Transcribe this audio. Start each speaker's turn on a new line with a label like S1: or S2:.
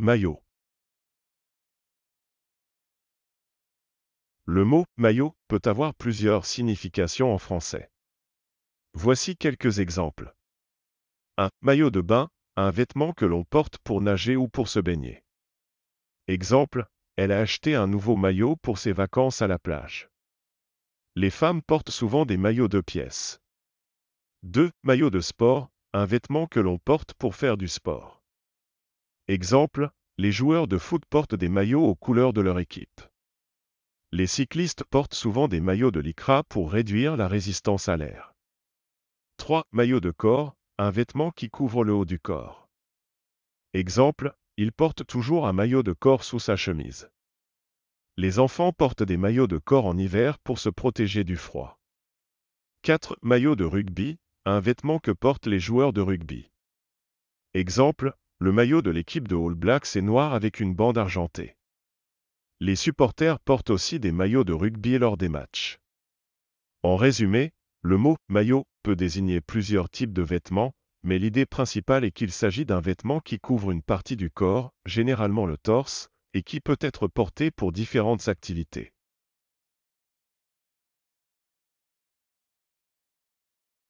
S1: Maillot. Le mot maillot peut avoir plusieurs significations en français. Voici quelques exemples. 1. maillot de bain, un vêtement que l'on porte pour nager ou pour se baigner. Exemple, elle a acheté un nouveau maillot pour ses vacances à la plage. Les femmes portent souvent des maillots de pièces. 2. Maillot de sport, un vêtement que l'on porte pour faire du sport. Exemple, les joueurs de foot portent des maillots aux couleurs de leur équipe. Les cyclistes portent souvent des maillots de lycra pour réduire la résistance à l'air. 3. Maillot de corps, un vêtement qui couvre le haut du corps. Exemple, il porte toujours un maillot de corps sous sa chemise. Les enfants portent des maillots de corps en hiver pour se protéger du froid. 4. Maillot de rugby, un vêtement que portent les joueurs de rugby. Exemple, le maillot de l'équipe de All Blacks est noir avec une bande argentée. Les supporters portent aussi des maillots de rugby lors des matchs. En résumé, le mot maillot peut désigner plusieurs types de vêtements, mais l'idée principale est qu'il s'agit d'un vêtement qui couvre une partie du corps, généralement le torse, et qui peut être porté pour différentes activités.